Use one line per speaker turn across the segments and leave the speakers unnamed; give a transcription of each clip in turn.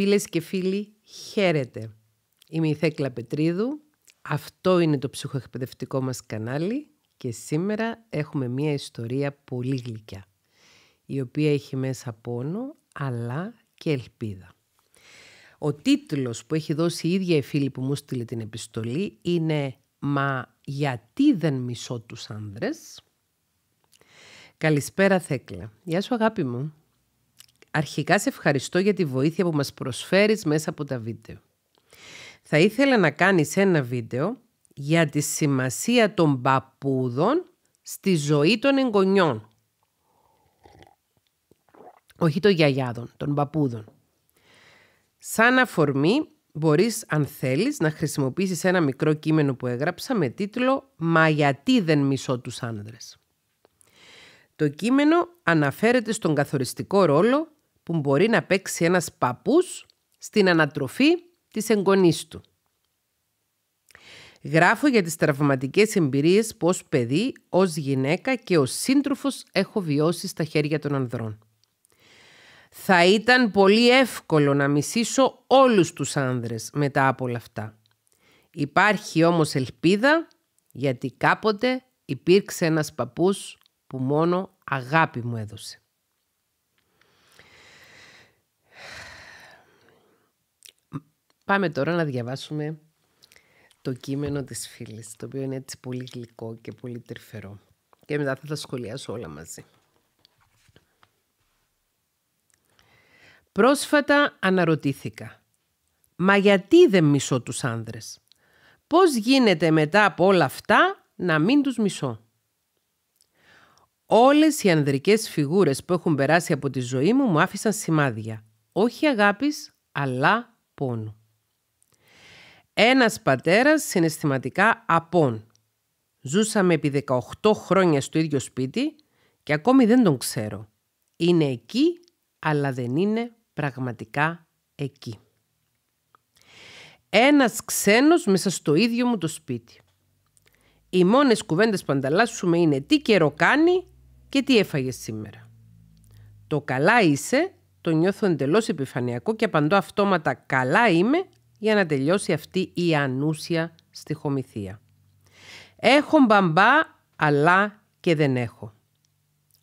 Φίλες και φίλοι, χαίρετε. Είμαι η Θέκλα Πετρίδου. Αυτό είναι το ψυχοεκπαιδευτικό μας κανάλι και σήμερα έχουμε μία ιστορία πολύ γλυκιά, η οποία έχει μέσα πόνο, αλλά και ελπίδα. Ο τίτλος που έχει δώσει η ίδια η φίλη που μου στείλε την επιστολή είναι «Μα γιατί δεν μισώ τους άνδρες» Καλησπέρα Θέκλα. Γεια σου αγάπη μου. Αρχικά σε ευχαριστώ για τη βοήθεια που μας προσφέρεις μέσα από τα βίντεο. Θα ήθελα να κάνεις ένα βίντεο για τη σημασία των παππούδων στη ζωή των εγγονιών. Όχι των γιαγιάδων, των παππούδων. Σαν αφορμή μπορείς αν θέλεις να χρησιμοποιήσεις ένα μικρό κείμενο που έγραψα με τίτλο «Μα γιατί δεν μισώ τους άνδρες». Το κείμενο αναφέρεται στον καθοριστικό ρόλο που μπορεί να παίξει ένας παππούς στην ανατροφή της εγγονής του. Γράφω για τις τραυματικές εμπειρίες που ως παιδί, ως γυναίκα και ως σύντροφος έχω βιώσει στα χέρια των ανδρών. Θα ήταν πολύ εύκολο να μισήσω όλους τους άνδρες μετά από όλα αυτά. Υπάρχει όμως ελπίδα γιατί κάποτε υπήρξε ένας παππούς που μόνο αγάπη μου έδωσε. Πάμε τώρα να διαβάσουμε το κείμενο της φίλης, το οποίο είναι έτσι πολύ γλυκό και πολύ τρυφερό. Και μετά θα τα σχολιάσω όλα μαζί. Πρόσφατα αναρωτήθηκα. Μα γιατί δεν μισώ τους άνδρες. Πώς γίνεται μετά από όλα αυτά να μην τους μισώ. Όλες οι ανδρικές φιγούρες που έχουν περάσει από τη ζωή μου μου άφησαν σημάδια. Όχι αγάπης, αλλά πόνου. Ένας πατέρας συναισθηματικά απών. Ζούσαμε επί 18 χρόνια στο ίδιο σπίτι και ακόμη δεν τον ξέρω. Είναι εκεί, αλλά δεν είναι πραγματικά εκεί. Ένας ξένος μέσα στο ίδιο μου το σπίτι. Οι μόνες κουβέντες που ανταλλάσσουμε είναι τι καιρό κάνει και τι έφαγες σήμερα. Το καλά είσαι το νιώθω εντελώς επιφανειακό και απαντώ αυτόματα καλά είμαι για να τελειώσει αυτή η ανούσια στοιχομηθεία. Έχω μπαμπά, αλλά και δεν έχω.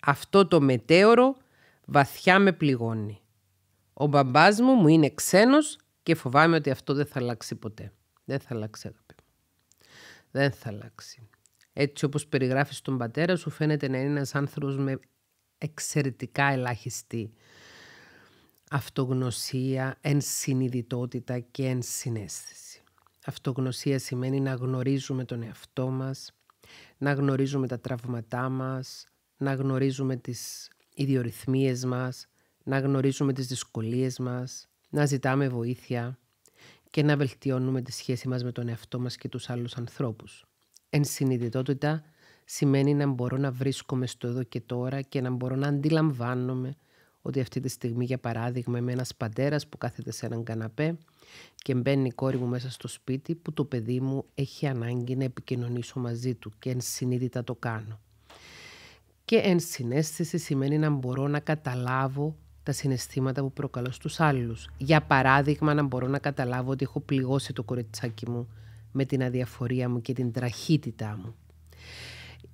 Αυτό το μετέωρο βαθιά με πληγώνει. Ο μπαμπάς μου μου είναι ξένος και φοβάμαι ότι αυτό δεν θα αλλάξει ποτέ. Δεν θα αλλάξει, αγαπητέ. Δεν θα αλλάξει. Έτσι όπως περιγράφεις τον πατέρα σου φαίνεται να είναι ένας άνθρωπος με εξαιρετικά ελάχιστη αυτογνωσία, ενσυνειδητότητα και ενσυναίσθηση. Αυτογνωσία σημαίνει να γνωρίζουμε τον εαυτό μας, να γνωρίζουμε τα τραύματά μας, να γνωρίζουμε τις ιδιορυθμίες μας, να γνωρίζουμε τις δυσκολίες μας, να ζητάμε βοήθεια και να βελτιώνουμε τη σχέση μας με τον εαυτό μας και τους άλλους ανθρώπους. Ενσυνειδητότητα σημαίνει να μπορώ να βρίσκομαι στο εδώ και τώρα και να μπορώ να αντιλαμβάνομαι ότι αυτή τη στιγμή, για παράδειγμα, είμαι ένας πατέρας που κάθεται σε έναν καναπέ και μπαίνει η κόρη μου μέσα στο σπίτι που το παιδί μου έχει ανάγκη να επικοινωνήσω μαζί του και ενσυνείδητα το κάνω. Και ενσυναίσθηση σημαίνει να μπορώ να καταλάβω τα συναισθήματα που προκαλώ στους άλλους. Για παράδειγμα, να μπορώ να καταλάβω ότι έχω πληγώσει το κοριτσάκι μου με την αδιαφορία μου και την τραχύτητά μου.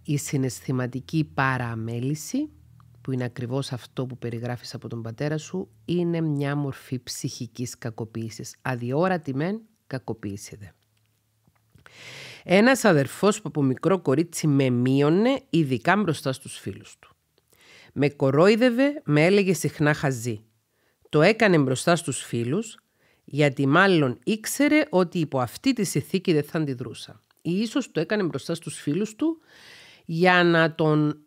Η συναισθηματική παραμέληση που είναι ακριβώς αυτό που περιγράφεις από τον πατέρα σου, είναι μια μορφή ψυχικής κακοποίησης. Αδιόρατη μεν, κακοποίηση δε. Ένας αδερφός που από μικρό κορίτσι με μείωνε, ειδικά μπροστά στους φίλους του. Με κορόιδευε, με έλεγε συχνά χαζή. Το έκανε μπροστά στους φίλους, γιατί μάλλον ήξερε ότι υπό αυτή τη συνθήκη δεν θα αντιδρούσα. Ή ίσως το έκανε μπροστά στους φίλους του για να τον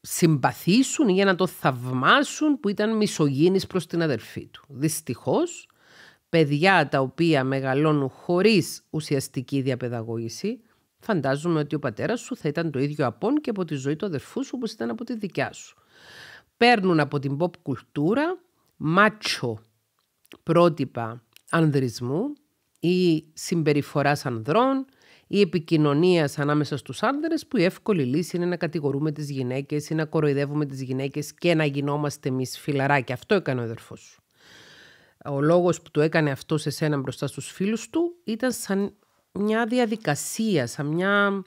συμπαθήσουν ή για να το θαυμάσουν που ήταν μισογίνης προς την αδερφή του. Δυστυχώς, παιδιά τα οποία μεγαλώνουν χωρίς ουσιαστική διαπαιδαγώγηση, φαντάζομαι ότι ο πατέρας σου θα ήταν το ίδιο απόν και από τη ζωή του αδερφού σου όπως ήταν από τη δικιά σου. Παίρνουν από την pop κουλτούρα μάτσο πρότυπα ανδρισμού ή συμπεριφοράς ανδρών, ή επικοινωνία ανάμεσα στους άντρες, που η εύκολη λύση είναι να κατηγορούμε τις γυναίκες ή να κοροϊδεύουμε τις γυναίκες και να γινόμαστε εμείς φιλαράκια. Αυτό έκανε ο αδερφός σου. Ο λόγος που το έκανε αυτό σε σένα μπροστά στους φίλους του ήταν σαν μια διαδικασία, σαν μια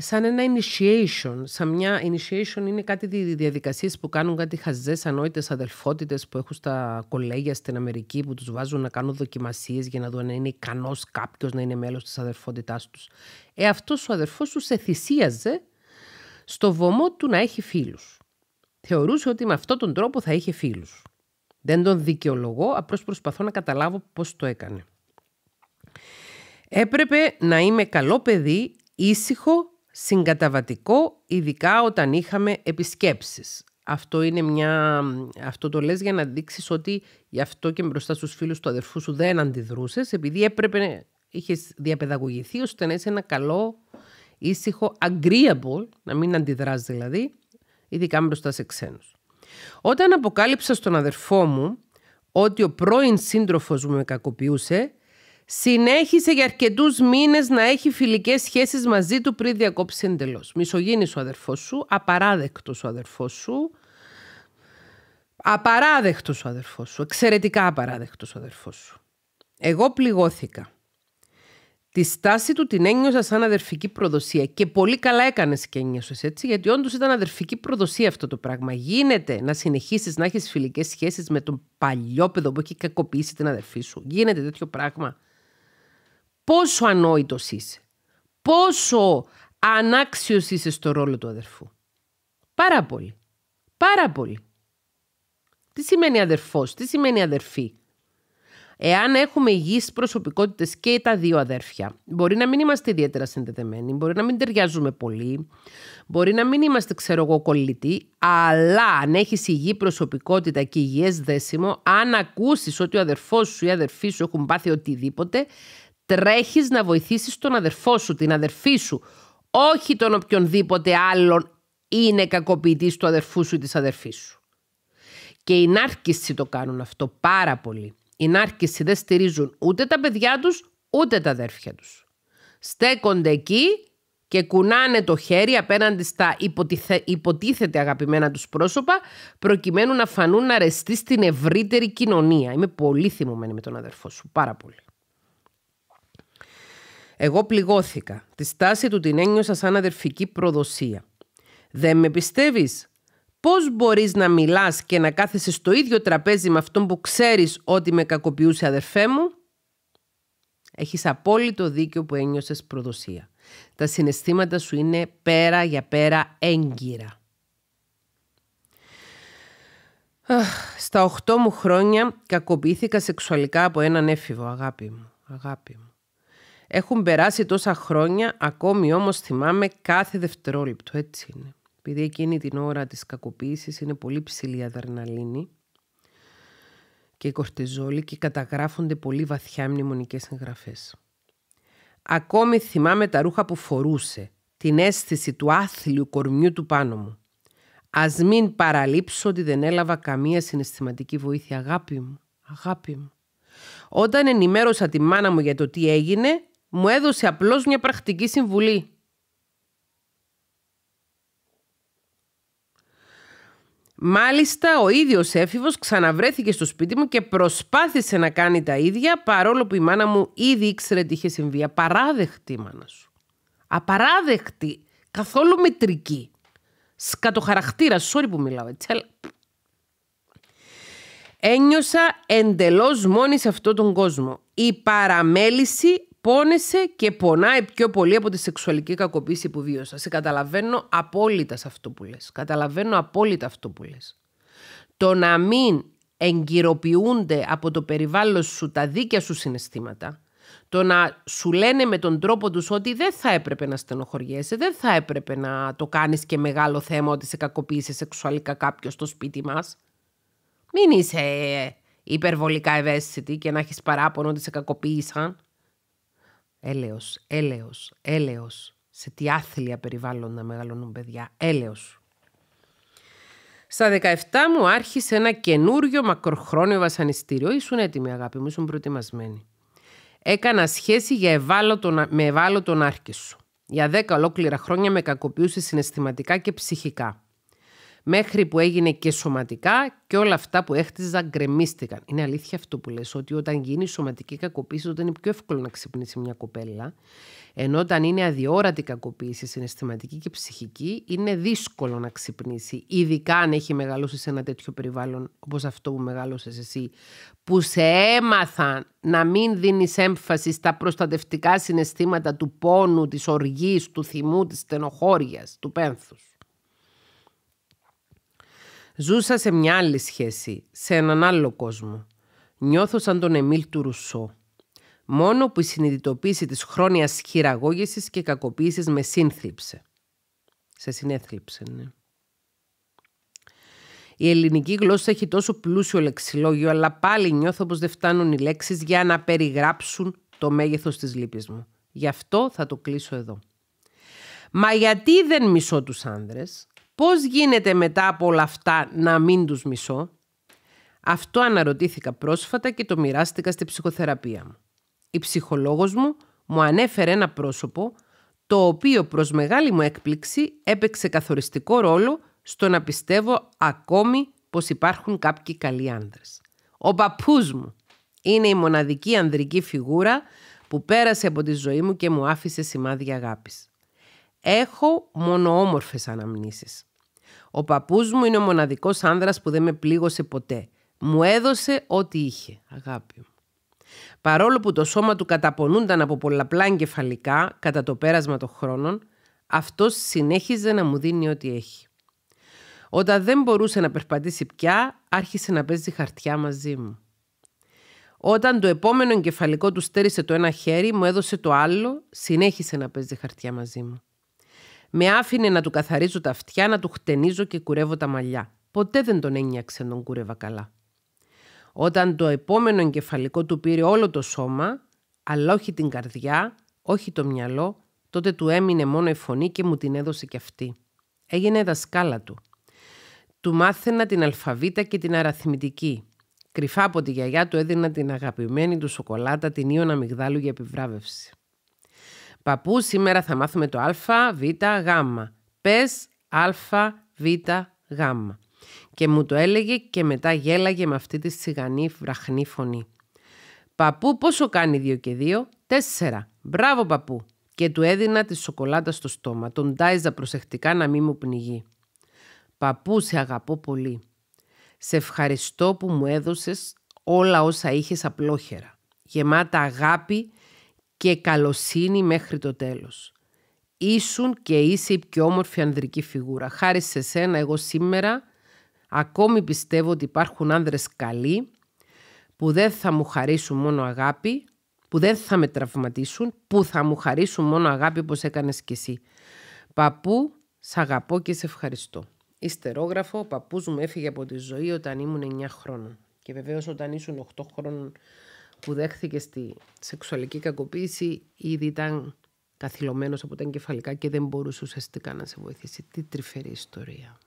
σαν ένα initiation. Σαν μια initiation είναι κάτι οι διαδικασίες που κάνουν κάτι χαζές ανόητες αδελφότητες που έχουν στα κολέγια στην Αμερική που τους βάζουν να κάνουν δοκιμασίες για να δουν αν είναι ικανός κάποιος να είναι μέλος της αδελφότητάς τους. Ε, αυτός ο αδελφό του σε θυσίαζε στο βωμό του να έχει φίλους. Θεωρούσε ότι με αυτόν τον τρόπο θα είχε φίλους. Δεν τον δικαιολογώ, απλώς προσπαθώ να καταλάβω πώς το έκανε. Έπρεπε να είμαι καλό παιδί, ήσυχο συγκαταβατικό, ειδικά όταν είχαμε επισκέψεις. Αυτό, είναι μια... αυτό το λες για να δείξεις ότι γι' αυτό και μπροστά στους φίλους του αδερφού σου δεν αντιδρούσες, επειδή έπρεπε, είχες διαπαιδαγωγηθεί ώστε να είσαι ένα καλό, ήσυχο, agreeable, να μην αντιδράς δηλαδή, ειδικά μπροστά σε ξένους. Όταν αποκάλυψα στον αδερφό μου ότι ο πρώην σύντροφος μου με κακοποιούσε, Συνέχισε για αρκετούς μήνες να έχει φιλικές σχέσεις μαζί του πριν διακόψει εντελώς. Μισογίνης ο αδερφός σου, απαράδεκτος ο αδερφός σου. Απαράδεκτος ο αδερφός σου, εξαιρετικά απαράδεκτος ο αδερφός σου. Εγώ πληγώθηκα. Τη στάση του την ένιωσα σαν αδερφική προδοσία και πολύ καλά έκανες και ένιωσες έτσι, γιατί όντως ήταν αδερφική προδοσία αυτό το πράγμα. Γίνεται να συνεχίσεις να έχεις φιλικές σχέσεις με τον παλιό παιδό που έχει κακοποιήσει την αδερφή σου. Γίνεται τέτοιο πράγμα πόσο ανόητος είσαι. Πόσο ανάξιος είσαι στο ρόλο του αδερφού. Πάρα πολύ. Πάρα πολύ. Τι σημαίνει αδερφός, τι σημαίνει αδερφή. Εάν έχουμε υγιείς προσωπικότητες και τα δύο αδέρφια, μπορεί να μην είμαστε ιδιαίτερα συνδεδεμένοι, μπορεί να μην ταιριάζουμε πολύ, μπορεί να μην είμαστε ξέρω εγώ κολλητοί, αλλά αν έχεις υγιή προσωπικότητα και υγιές δέσιμο, αν ακούσεις ότι ο αδερφός σου ή η αδερφή σου έχουν πάθει οτιδήποτε, Τρέχεις να βοηθήσεις τον αδερφό σου, την αδερφή σου, όχι τον οποιονδήποτε άλλον είναι κακοποιητής του αδερφού σου ή της αδερφής σου. Και οι νάρκισοι το κάνουν αυτό πάρα πολύ. Οι νάρκισοι δεν στηρίζουν ούτε τα παιδιά τους, ούτε τα αδέρφια τους. Στέκονται εκεί και κουνάνε το χέρι απέναντι στα υποτίθεται αγαπημένα τους πρόσωπα προκειμένου να φανούν αρεστοί στην ευρύτερη κοινωνία. Είμαι πολύ θυμωμένη με τον αδερφό σου, πάρα πολύ. Εγώ πληγώθηκα. Τη στάση του την ένιωσα σαν αδερφική προδοσία. Δεν με πιστεύεις. Πώς μπορείς να μιλάς και να κάθεσαι στο ίδιο τραπέζι με αυτόν που ξέρεις ότι με κακοποιούσε, αδερφέ μου. Έχεις απόλυτο δίκιο που ένιωσες προδοσία. Τα συναισθήματα σου είναι πέρα για πέρα έγκυρα. Στα 8 μου χρόνια κακοποιήθηκα σεξουαλικά από έναν έφηβο, αγάπη μου, αγάπη μου. Έχουν περάσει τόσα χρόνια, ακόμη όμως θυμάμαι κάθε δευτερόλεπτο, έτσι είναι. Επειδή εκείνη την ώρα της κακοποίησης είναι πολύ ψηλή η αδερναλίνη και η κορτιζόλη και καταγράφονται πολύ βαθιά μνημονικές εγγραφές. Ακόμη θυμάμαι τα ρούχα που φορούσε, την αίσθηση του άθλιου κορμιού του πάνω μου. Ας μην παραλείψω ότι δεν έλαβα καμία συναισθηματική βοήθεια. Αγάπη μου, αγάπη μου. Όταν ενημέρωσα τη μάνα μου για το τι έγινε, μου έδωσε απλώς μια πρακτική συμβουλή. Μάλιστα, ο ίδιος έφηβος ξαναβρέθηκε στο σπίτι μου και προσπάθησε να κάνει τα ίδια, παρόλο που η μάνα μου ήδη ήξερε τι είχε συμβεί. Απαράδεκτη η μάνα σου. Απαράδεκτη. Καθόλου μετρική. Σκατοχαρακτήρα, sorry που μιλάω έτσι, αλλά... Ένιωσα εντελώς μόνη σε αυτόν τον κόσμο. Η παραμέληση πόνεσαι και πονάει πιο πολύ από τη σεξουαλική κακοποίηση που βίωσα. Σε καταλαβαίνω απόλυτα σε αυτό που λες. Καταλαβαίνω απόλυτα αυτό που λες. Το να μην εγκυροποιούνται από το περιβάλλον σου τα δίκαια σου συναισθήματα, το να σου λένε με τον τρόπο τους ότι δεν θα έπρεπε να στενοχωριέσαι, δεν θα έπρεπε να το κάνεις και μεγάλο θέμα ότι σε κακοποίησε σεξουαλικά κάποιος στο σπίτι μας. Μην είσαι ε, υπερβολικά ευαίσθητη και να έχεις παράπονο ότι σε κακοποίησαν. Έλεος, έλεος, έλεος. Σε τι άθλια να μεγαλώνουν παιδιά. Έλεος. Στα 17 μου άρχισε ένα καινούριο μακροχρόνιο βασανιστήριο. Ήσουν έτοιμοι αγάπη μου, ήσουν προετοιμασμένοι. Έκανα σχέση για ευάλωτο, με ευάλωτον τον σου. Για 10 ολόκληρα χρόνια με κακοποιούσε συναισθηματικά και ψυχικά μέχρι που έγινε και σωματικά και όλα αυτά που έχτιζα γκρεμίστηκαν. Είναι αλήθεια αυτό που λες, ότι όταν γίνει σωματική κακοποίηση, τότε είναι πιο εύκολο να ξυπνήσει μια κοπέλα. Ενώ όταν είναι αδιόρατη κακοποίηση, συναισθηματική και ψυχική, είναι δύσκολο να ξυπνήσει. Ειδικά αν έχει μεγαλώσει σε ένα τέτοιο περιβάλλον, όπως αυτό που μεγάλωσε εσύ, που σε έμαθαν να μην δίνεις έμφαση στα προστατευτικά συναισθήματα του πόνου, της οργής, του θυμού, της στενοχώριας, του πένθους. Ζούσα σε μια άλλη σχέση, σε έναν άλλο κόσμο. Νιώθω σαν τον Εμίλ του Ρουσό. Μόνο που η συνειδητοποίηση της χρόνιας χειραγώγησης και κακοποίησης με σύνθλιψε. Σε συνέθλιψε, ναι. Η ελληνική γλώσσα έχει τόσο πλούσιο λεξιλόγιο, αλλά πάλι νιώθω πως δεν φτάνουν οι λέξεις για να περιγράψουν το μέγεθος της λύπης μου. Γι' αυτό θα το κλείσω εδώ. Μα γιατί δεν μισώ τους άνδρες, Πώς γίνεται μετά από όλα αυτά να μην τους μισώ. Αυτό αναρωτήθηκα πρόσφατα και το μοιράστηκα στη ψυχοθεραπεία μου. Η ψυχολόγος μου μου ανέφερε ένα πρόσωπο το οποίο προς μεγάλη μου έκπληξη έπαιξε καθοριστικό ρόλο στο να πιστεύω ακόμη πως υπάρχουν κάποιοι καλοί άνδρες. Ο παππούς μου είναι η μοναδική ανδρική φιγούρα που πέρασε από τη ζωή μου και μου άφησε σημάδια αγάπης. Έχω μόνο όμορφες αναμνήσεις. Ο παππούς μου είναι ο μοναδικός άνδρας που δεν με πλήγωσε ποτέ. Μου έδωσε ό,τι είχε, αγάπη μου. Παρόλο που το σώμα του καταπονούνταν από πολλαπλά εγκεφαλικά κατά το πέρασμα των χρόνων, αυτός συνέχιζε να μου δίνει ό,τι έχει. Όταν δεν μπορούσε να περπατήσει πια, άρχισε να παίζει χαρτιά μαζί μου. Όταν το επόμενο εγκεφαλικό του στέρισε το ένα χέρι, μου έδωσε το άλλο, συνέχισε να παίζει χαρτιά μαζί μου. Με άφηνε να του καθαρίζω τα αυτιά, να του χτενίζω και κουρεύω τα μαλλιά. Ποτέ δεν τον ένιαξε να τον κούρευα καλά. Όταν το επόμενο εγκεφαλικό του πήρε όλο το σώμα, αλλά όχι την καρδιά, όχι το μυαλό, τότε του έμεινε μόνο η φωνή και μου την έδωσε κι αυτή. Έγινε δασκάλα του. Του μάθαινα την αλφαβήτα και την αραθμητική. Κρυφά από τη γιαγιά του έδινα την αγαπημένη του σοκολάτα, την ίωνα αμυγδάλου για επιβράβευση. Παππού, σήμερα θα μάθουμε το α, β, γ. Πες α, β, γ. Και μου το έλεγε και μετά γέλαγε με αυτή τη σιγανή βραχνή φωνή. Παππού, πόσο κάνει δύο και δύο, τέσσερα. Μπράβο, παππού. Και του έδινα τη σοκολάτα στο στόμα. Τον τάιζα προσεκτικά να μην μου πνιγεί. Παππού, σε αγαπώ πολύ. Σε ευχαριστώ που μου έδωσες όλα όσα είχες απλόχερα. Γεμάτα αγάπη και καλοσύνη μέχρι το τέλος. Ήσουν και είσαι η πιο όμορφη ανδρική φιγούρα. Χάρη σε σένα εγώ σήμερα ακόμη πιστεύω ότι υπάρχουν άνδρες καλοί που δεν θα μου χαρίσουν μόνο αγάπη, που δεν θα με τραυματίσουν, που θα μου χαρίσουν μόνο αγάπη όπως έκανες κι εσύ. Παππού, σ' αγαπώ και σε ευχαριστώ. Ιστερόγραφο, ο παππούς μου έφυγε από τη ζωή όταν ήμουν 9 χρόνων. Και βεβαίως όταν ήσουν 8 χρόνων που δέχθηκε στη σεξουαλική κακοποίηση ήδη ήταν καθυλωμένος από τα εγκεφαλικά και δεν μπορούσε ουσιαστικά να σε βοηθήσει. Τι τρυφερή ιστορία.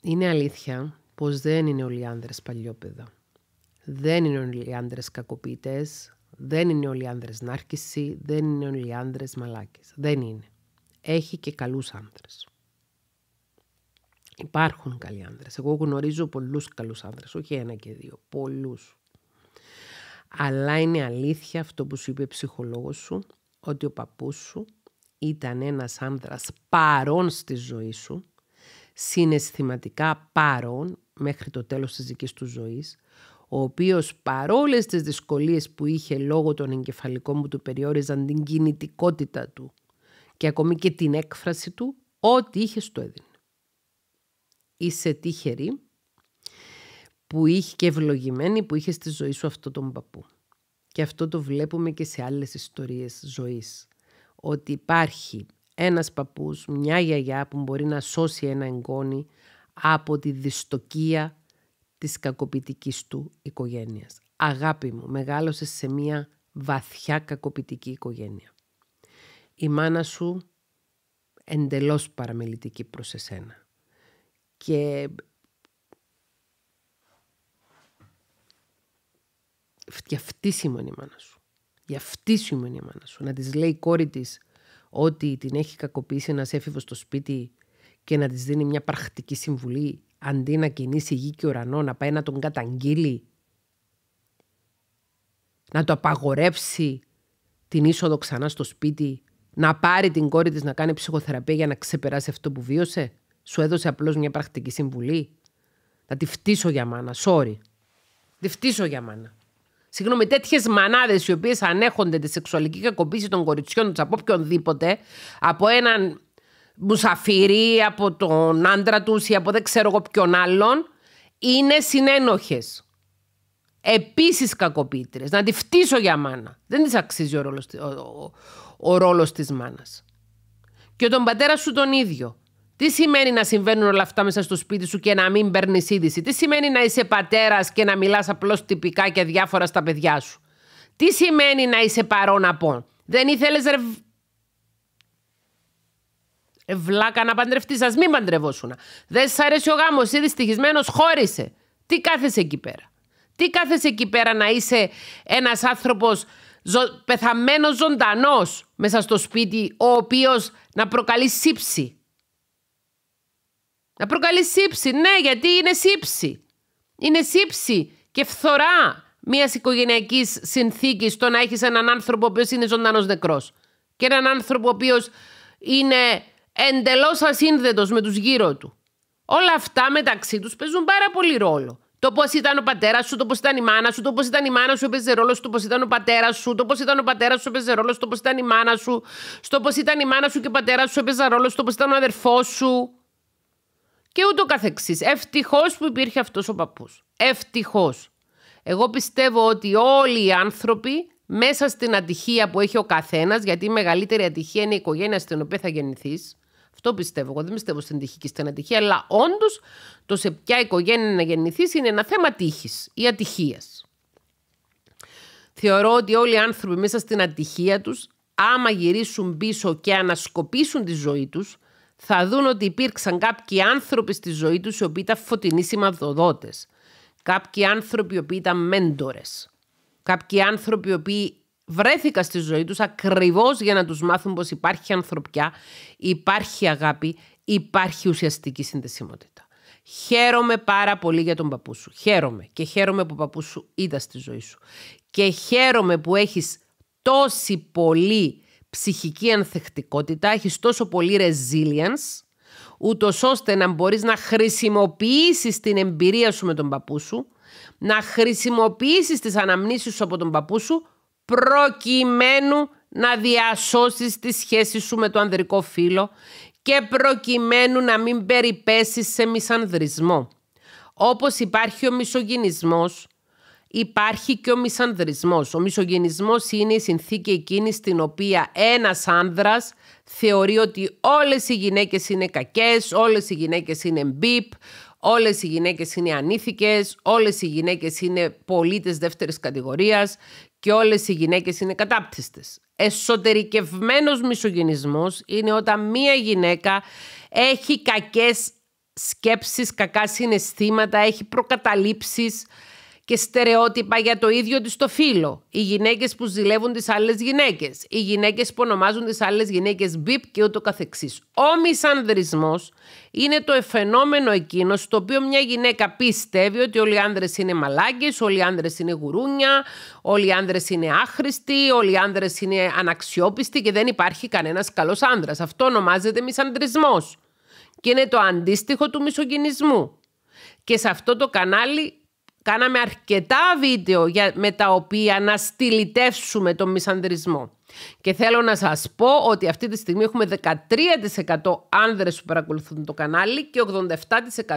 Είναι αλήθεια πως δεν είναι όλοι οι άνδρες παλιόπαιδα. Δεν είναι όλοι οι άνδρες κακοποιητές, δεν είναι όλοι οι άνδρες νάρκηση, δεν είναι όλοι οι άνδρες μαλάκες. Δεν είναι. Έχει και καλούς άνδρες. Υπάρχουν καλοί άντρε. Εγώ γνωρίζω πολλούς καλούς άνδρες, όχι ένα και δύο, πολλούς. Αλλά είναι αλήθεια αυτό που σου είπε ο ψυχολόγος σου, ότι ο παππούς σου ήταν ένας άνδρας παρόν στη ζωή σου, συναισθηματικά παρόν μέχρι το τέλος της δικής του ζωής, ο οποίος παρόλες τις δυσκολίες που είχε λόγω των εγκεφαλικών που του περιόριζαν την κινητικότητα του και ακόμη και την έκφραση του, ό,τι είχε στο έδινε είσαι τύχερη που είχε και ευλογημένη που είχες στη ζωή σου αυτό τον παππού. Και αυτό το βλέπουμε και σε άλλες ιστορίες ζωής. Ότι υπάρχει ένας παππούς, μια γιαγιά που μπορεί να σώσει ένα εγγόνι από τη δυστοκία της κακοποιητικής του οικογένειας. Αγάπη μου, μεγάλωσες σε μια βαθιά κακοποιητική οικογένεια. Η μάνα σου εντελώς παραμελητική προς εσένα και για αυτή σημαίνει η μάνα σου. Για αυτή σου η μάνα σου. Να της λέει η κόρη της ότι την έχει κακοποιήσει ένας έφηβος στο σπίτι και να της δίνει μια πρακτική συμβουλή αντί να κινήσει γη και ουρανό, να πάει να τον καταγγείλει, να το απαγορεύσει την είσοδο ξανά στο σπίτι, να πάρει την κόρη της να κάνει ψυχοθεραπεία για να ξεπεράσει αυτό που βίωσε. Σου έδωσε απλώς μια πρακτική συμβουλή. Να τη φτύσω για μάνα. Sorry. Τη φτύσω για μάνα. Συγγνώμη, τέτοιες μανάδες οι οποίες ανέχονται τη σεξουαλική κακοποίηση των κοριτσιών τους από οποιονδήποτε, από έναν μουσαφίρι, από τον άντρα τους ή από δεν ξέρω εγώ ποιον άλλον, είναι συνένοχες. Επίσης κακοποιήτρε. Να τη φτύσω για μάνα. Δεν της αξίζει ο ρόλος ο, της μάνας. Και τον πατέρα σου τον ίδιο. Τι σημαίνει να συμβαίνουν όλα αυτά μέσα στο σπίτι σου και να μην παίρνεις είδηση. Τι σημαίνει να είσαι πατέρας και να μιλάς απλώς τυπικά και διάφορα στα παιδιά σου. Τι σημαίνει να είσαι παρόν από. Δεν ήθελες ρε. Ε, βλάκα να παντρευτείς, σα μην παντρευόσουνα. Δεν σα αρέσει ο γάμος, είσαι δυστυχισμένο, χώρισε. Τι κάθεσαι εκεί πέρα. Τι κάθεσαι εκεί πέρα να είσαι ένας άνθρωπος ζω... πεθαμένος ζωντανός μέσα στο σπίτι, ο οποίος να προκαλεί σύψη. Να προκαλείς σύψη. Ναι, γιατί είναι σύψη. Είναι σύψη και φθορά μιας οικογενειακής συνθήκης το να έχεις έναν άνθρωπο ο οποίος είναι ζωντανός νεκρός. Και έναν άνθρωπο ο οποίος είναι εντελώς ασύνδετος με τους γύρω του. Όλα αυτά μεταξύ τους παίζουν πάρα πολύ ρόλο. Το πώς ήταν ο πατέρας σου, το πώς ήταν η μάνα σου, το πώς ήταν η μάνα σου έπαιζε ρόλο στο πώς ήταν ο πατέρας σου, το πώς ήταν ο πατέρας σου έπαιζε ρόλο στο πώς ήταν η μάνα σου, στο πώς ήταν η μάνα σου και ο πατέρας σου έπαιζε ρόλο στο πώς ήταν ο αδερφός σου και ούτω καθεξής. Ευτυχώς που υπήρχε αυτός ο παππούς. Ευτυχώς. Εγώ πιστεύω ότι όλοι οι άνθρωποι μέσα στην ατυχία που έχει ο καθένας, γιατί η μεγαλύτερη ατυχία είναι η οικογένεια στην οποία θα γεννηθείς, αυτό πιστεύω. Εγώ δεν πιστεύω στην τύχη και στην ατυχία, αλλά όντως το σε ποια οικογένεια να γεννηθείς είναι ένα θέμα τύχης ή ατυχίας. Θεωρώ ότι όλοι οι άνθρωποι μέσα στην ατυχία τους, άμα γυρίσουν πίσω και ανασκοπήσουν τη ζωή τους, θα δουν ότι υπήρξαν κάποιοι άνθρωποι στη ζωή τους οι οποίοι ήταν φωτεινοί σημαδοδότες. Κάποιοι άνθρωποι οι οποίοι ήταν μέντορες. Κάποιοι άνθρωποι οι οποίοι βρέθηκαν στη ζωή τους ακριβώς για να τους μάθουν πως υπάρχει ανθρωπιά, υπάρχει αγάπη, υπάρχει ουσιαστική συνδεσιμότητα. Χαίρομαι πάρα πολύ για τον παππού σου. Χαίρομαι και χαίρομαι που ο παππούς σου είδα στη ζωή σου. Και χαίρομαι που έχεις τόση πολύ ψυχική ανθεκτικότητα, έχεις τόσο πολύ resilience, ούτως ώστε να μπορείς να χρησιμοποιήσεις την εμπειρία σου με τον παππού σου, να χρησιμοποιήσεις τις αναμνήσεις σου από τον παππού σου, προκειμένου να διασώσεις τη σχέση σου με το ανδρικό φίλο και προκειμένου να μην περιπέσεις σε μισανδρισμό. Όπως υπάρχει ο μισογυνισμός, υπάρχει και ο μισανδρισμός. Ο μισογενισμός είναι η συνθήκη εκείνη στην οποία ένας άνδρας θεωρεί ότι όλες οι γυναίκες είναι κακές, όλες οι γυναίκες είναι μπίπ, όλες οι γυναίκες είναι ανήθικες, όλες οι γυναίκες είναι πολίτες δεύτερης κατηγορίας και όλες οι γυναίκες είναι κατάπτυστες. Εσωτερικευμένος μισογενισμός είναι όταν μία γυναίκα έχει κακές σκέψεις, κακά συναισθήματα, έχει προκαταλήψεις, και στερεότυπα για το ίδιο της το φύλλο. Οι γυναίκες που ζηλεύουν τις άλλες γυναίκες. Οι γυναίκες που ονομάζουν τις άλλες γυναίκες μπιπ και ούτω καθεξής. Ο μισανδρισμός είναι το φαινόμενο εκείνο στο οποίο μια γυναίκα πιστεύει ότι όλοι οι άνδρες είναι μαλάκες, όλοι οι άνδρες είναι γουρούνια, όλοι οι άνδρες είναι άχρηστοι, όλοι οι άνδρες είναι αναξιόπιστοι και δεν υπάρχει κανένας καλός άνδρας. Αυτό ονομάζεται μισανδρισμός. Και είναι το αντίστοιχο του μισογενισμού. Και σε αυτό το κανάλι Κάναμε αρκετά βίντεο για, με τα οποία να στυλιτεύσουμε τον μισανδρισμό. Και θέλω να σας πω ότι αυτή τη στιγμή έχουμε 13% άνδρες που παρακολουθούν το κανάλι και 87%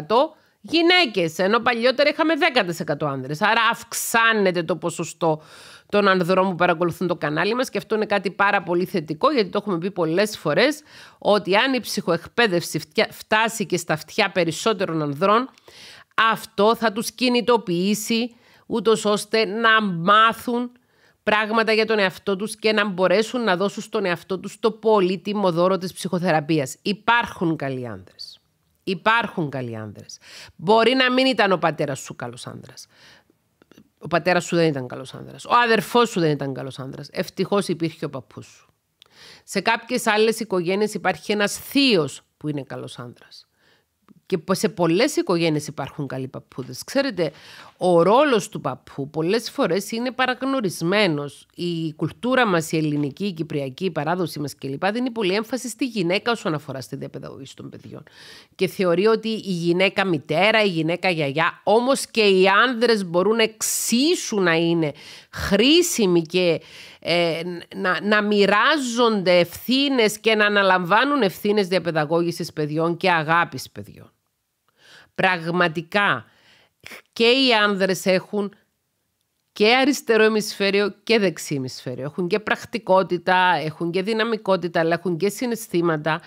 γυναίκες, ενώ παλιότερα είχαμε 10% άνδρες. Άρα αυξάνεται το ποσοστό των ανδρών που παρακολουθούν το κανάλι μας και αυτό είναι κάτι πάρα πολύ θετικό γιατί το έχουμε πει πολλές φορές ότι αν η ψυχοεκπαίδευση φτάσει και στα αυτιά περισσότερων ανδρών αυτό θα τους κινητοποιήσει ούτως ώστε να μάθουν πράγματα για τον εαυτό τους και να μπορέσουν να δώσουν στον εαυτό τους το πολύτιμο δώρο της ψυχοθεραπείας. Υπάρχουν καλοί άνδρες. Υπάρχουν καλοί άνδρες. Μπορεί να μην ήταν ο πατέρας σου καλός άνδρας. Ο πατέρας σου δεν ήταν καλός άνδρας. Ο αδερφός σου δεν ήταν καλός άνδρας. Ευτυχώς υπήρχε ο παππούς σου. Σε κάποιες άλλες οικογένειες υπάρχει ένας θείος που είναι καλός άνδρας. Και σε πολλές οικογένειες υπάρχουν καλοί παππούδες. Ξέρετε, ο ρόλος του παππού πολλές φορές είναι παραγνωρισμένος. Η κουλτούρα μας, η ελληνική, η κυπριακή, η παράδοση μας κλπ. δίνει πολύ έμφαση στη γυναίκα όσον αφορά στη διαπαιδαγωγή των παιδιών. Και θεωρεί ότι η γυναίκα μητέρα, η γυναίκα γιαγιά, όμως και οι άνδρες μπορούν εξίσου να είναι χρήσιμοι και ε, να, να μοιράζονται ευθύνες και να αναλαμβάνουν ευθύνες διαπαιδαγώγησης παιδιών και αγάπης παιδιών. Πραγματικά και οι άνδρες έχουν και αριστερό ημισφαίριο και δεξί ημισφαίριο. Έχουν και πρακτικότητα, έχουν και δυναμικότητα, αλλά έχουν και συναισθήματα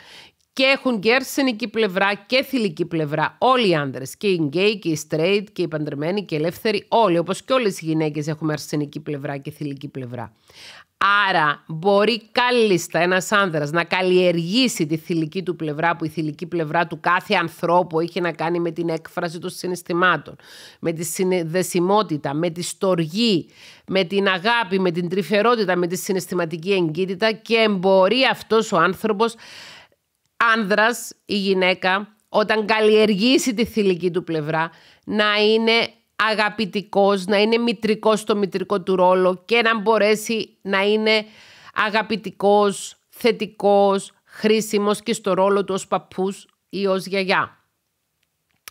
και έχουν και αρσενική πλευρά και θηλυκή πλευρά. Όλοι οι άνδρες, και οι γκέι και οι straight και οι παντρεμένοι και οι ελεύθεροι, όλοι, όπως και όλες οι γυναίκες, έχουμε αρσενική πλευρά και θηλυκή πλευρά. Άρα μπορεί κάλλιστα ένας άνδρας να καλλιεργήσει τη θηλυκή του πλευρά που η θηλυκή πλευρά του κάθε ανθρώπου έχει να κάνει με την έκφραση των συναισθημάτων, με τη συνδεσιμότητα, με τη στοργή, με την αγάπη, με την τρυφερότητα, με τη συναισθηματική εγκύτητα και μπορεί αυτός ο άνθρωπος, άνδρας ή γυναίκα, όταν καλλιεργήσει τη θηλυκή του πλευρά, να είναι αγαπητικός, να είναι μητρικός στο μητρικό του ρόλο και να μπορέσει να είναι αγαπητικός, θετικός, χρήσιμος και στο ρόλο του ως παππούς ή ως γιαγιά.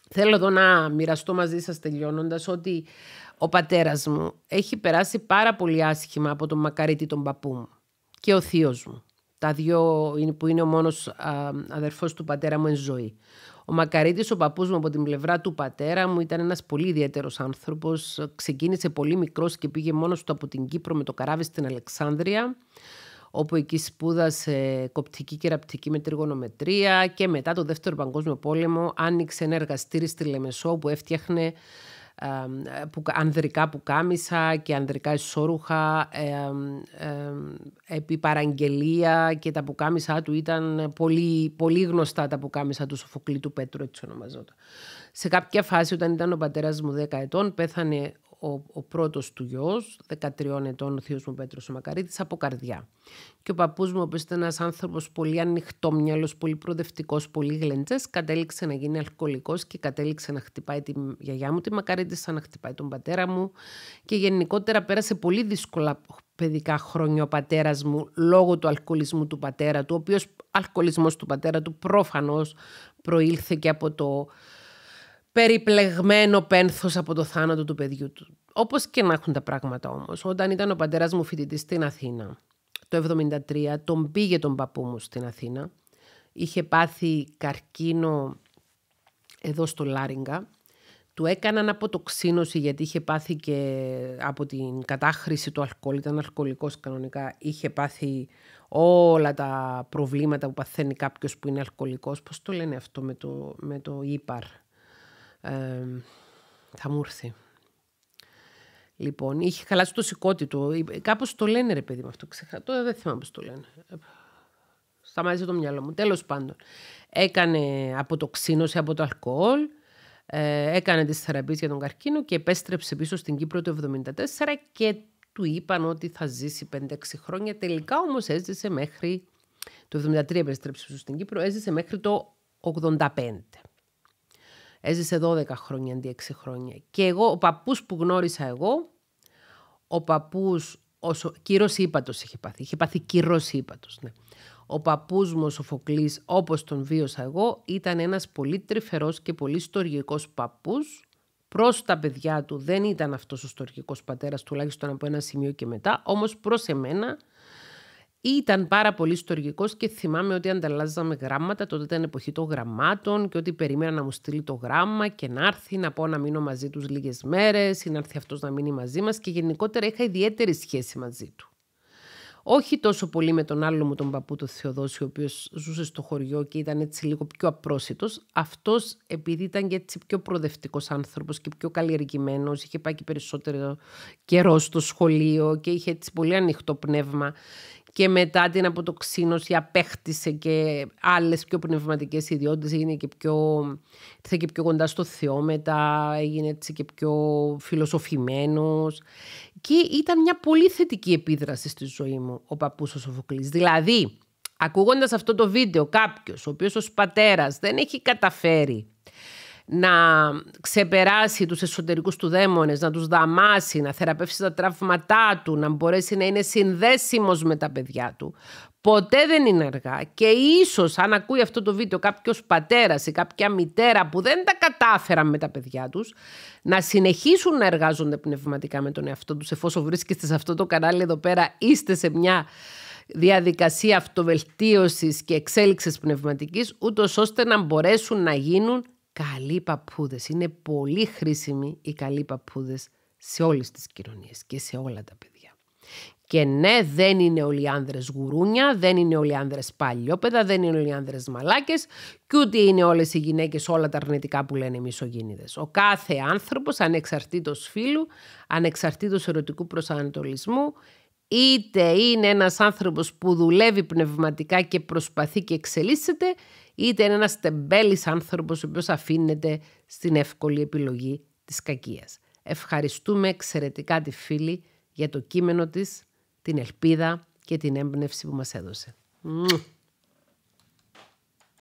Θέλω εδώ να μοιραστώ μαζί σας τελειώνοντας ότι ο πατέρας μου έχει περάσει πάρα πολύ άσχημα από τον μακαρίτη τον παππού μου και ο θείος μου. Τα δύο που είναι ο μόνος αδερφός του πατέρα μου εν ζωή. Ο Μακαρίτης, ο παππούς μου από την πλευρά του πατέρα μου, ήταν ένας πολύ ιδιαίτερος άνθρωπος. Ξεκίνησε πολύ μικρός και πήγε μόνος του από την Κύπρο με το καράβι στην Αλεξάνδρεια όπου εκεί σπούδασε κοπτική και ραπτική με τριγωνομετρία και μετά το Δεύτερο Παγκόσμιο Πόλεμο άνοιξε ένα εργαστήρι στη Λεμεσό που έφτιαχνε ανδρικά πουκάμισα και ανδρικά ισόρουχα επί παραγγελία και τα πουκάμισά του ήταν πολύ, πολύ γνωστά τα πουκάμισα του Σοφοκλήτου του Πέτρου έτσι ονομαζόταν. Σε κάποια φάση όταν ήταν ο πατέρας μου 10 ετών πέθανε ο, ο πρώτος του γιος, 13 ετών, ο θείος μου Πέτρος ο Μακαρίτης, από καρδιά. Και ο παππούς μου, ο οποίος ήταν ένας άνθρωπος πολύ ανοιχτόμυαλος, πολύ προοδευτικός, πολύ γλεντζές, κατέληξε να γίνει αλκοολικός και κατέληξε να χτυπάει τη γιαγιά μου τη Μακαρίτη, σαν να χτυπάει τον πατέρα μου. Και γενικότερα πέρασε πολύ δύσκολα παιδικά χρόνια ο πατέρας μου λόγω του αλκοολισμού του πατέρα του, ο οποίος αλκοολισμός του πατέρα του προφανώς προήλθε και από το περιπλεγμένο πένθος από το θάνατο του παιδιού του. Όπως και να έχουν τα πράγματα όμως, όταν ήταν ο πατέρας μου φοιτητής στην Αθήνα, το 1973 τον πήγε τον παππού μου στην Αθήνα, είχε πάθει καρκίνο εδώ στο Λάριγκα, του έκαναν αποτοξίνωση γιατί είχε πάθει και από την κατάχρηση του αλκοόλ, ήταν αλκοολικός κανονικά, είχε πάθει όλα τα προβλήματα που παθαίνει κάποιος που είναι αλκοολικός, πώς το λένε αυτό με το, με το ύπαρ. Ε, θα μου έρθει. Λοιπόν, είχε χαλάσει το σηκώτη του. Ε, Κάπως το λένε ρε παιδί με αυτό. Ξεχα... Τώρα δεν θυμάμαι πώς το λένε. Ε, σταμάτησε το μυαλό μου. Τέλος πάντων, έκανε αποτοξίνωση από το αλκοόλ. Ε, έκανε τις θεραπείες για τον καρκίνο και επέστρεψε πίσω στην Κύπρο το 1974 και του είπαν ότι θα ζήσει 5-6 χρόνια. Τελικά όμως έζησε μέχρι, το 1973 επέστρεψε πίσω στην Κύπρο, έζησε μέχρι το 85. Έζησε 12 χρόνια αντί 6 χρόνια. Και εγώ, ο παππούς που γνώρισα εγώ, ο παππούς, ο κύρος ύπατος είχε πάθει. Είχε πάθει κύρος ύπατος, ναι. Ο παππούς μου ο Σοφοκλής, όπως τον βίωσα εγώ, ήταν ένας πολύ τρυφερός και πολύ στοργικός παππούς. Προς τα παιδιά του δεν ήταν αυτός ο στοργικός πατέρας, τουλάχιστον από ένα σημείο και μετά, όμως προς εμένα ήταν πάρα πολύ στοργικός και θυμάμαι ότι ανταλλάζαμε γράμματα. Τότε ήταν εποχή των γραμμάτων και ότι περίμενα να μου στείλει το γράμμα και να έρθει να πω να μείνω μαζί τους λίγες μέρες ή να έρθει αυτός να μείνει μαζί μας. Και γενικότερα είχα ιδιαίτερη σχέση μαζί του. Όχι τόσο πολύ με τον άλλο μου τον παππού, τον Θεοδόση, ο οποίος ζούσε στο χωριό και ήταν έτσι λίγο πιο απρόσιτος. Αυτός, επειδή ήταν και έτσι πιο προοδευτικός άνθρωπος και πιο καλλιεργημένος, είχε πάει και περισσότερο καιρό στο σχολείο και είχε έτσι πολύ ανοιχτό πνεύμα και μετά την αποτοξίνωση απέκτησε και άλλες πιο πνευματικές ιδιότητες, έγινε και πιο, και πιο κοντά στο Θεό μετά, έγινε έτσι και πιο φιλοσοφημένος και ήταν μια πολύ θετική επίδραση στη ζωή μου ο παππούς ο Σοφοκλής. Δηλαδή, ακούγοντας αυτό το βίντεο κάποιος ο οποίος ως πατέρας δεν έχει καταφέρει να ξεπεράσει τους εσωτερικούς του δαίμονες, να τους δαμάσει, να θεραπεύσει τα τραύματά του, να μπορέσει να είναι συνδέσιμος με τα παιδιά του. Ποτέ δεν είναι αργά και ίσως αν ακούει αυτό το βίντεο κάποιος πατέρας ή κάποια μητέρα που δεν τα κατάφεραν με τα παιδιά τους να συνεχίσουν να εργάζονται πνευματικά με τον εαυτό τους εφόσον βρίσκεστε σε αυτό το κανάλι εδώ πέρα είστε σε μια διαδικασία αυτοβελτίωσης και εξέλιξης πνευματικής ούτως ώστε να μπορέσουν να γίνουν καλοί παππούδες. Είναι πολύ χρήσιμοι οι καλοί παππούδες σε όλες τις κοινωνίες και σε όλα τα παιδιά. Και ναι, δεν είναι όλοι οι άνδρες γουρούνια, δεν είναι όλοι οι άνδρες παλιόπαιδα, δεν είναι όλοι οι άνδρες μαλάκες και ούτε είναι όλες οι γυναίκες όλα τα αρνητικά που λένε οι Ο κάθε άνθρωπος, ανεξαρτήτως φίλου, ανεξαρτήτως ερωτικού προσανατολισμού, είτε είναι ένας άνθρωπος που δουλεύει πνευματικά και προσπαθεί και εξελίσσεται, είτε είναι ένας τεμπέλης άνθρωπος ο οποίος αφήνεται στην εύκολη επιλογή της κακίας. Ευχαριστούμε εξαιρετικά τη φίλη για το κείμενο της, την ελπίδα και την έμπνευση που μας έδωσε.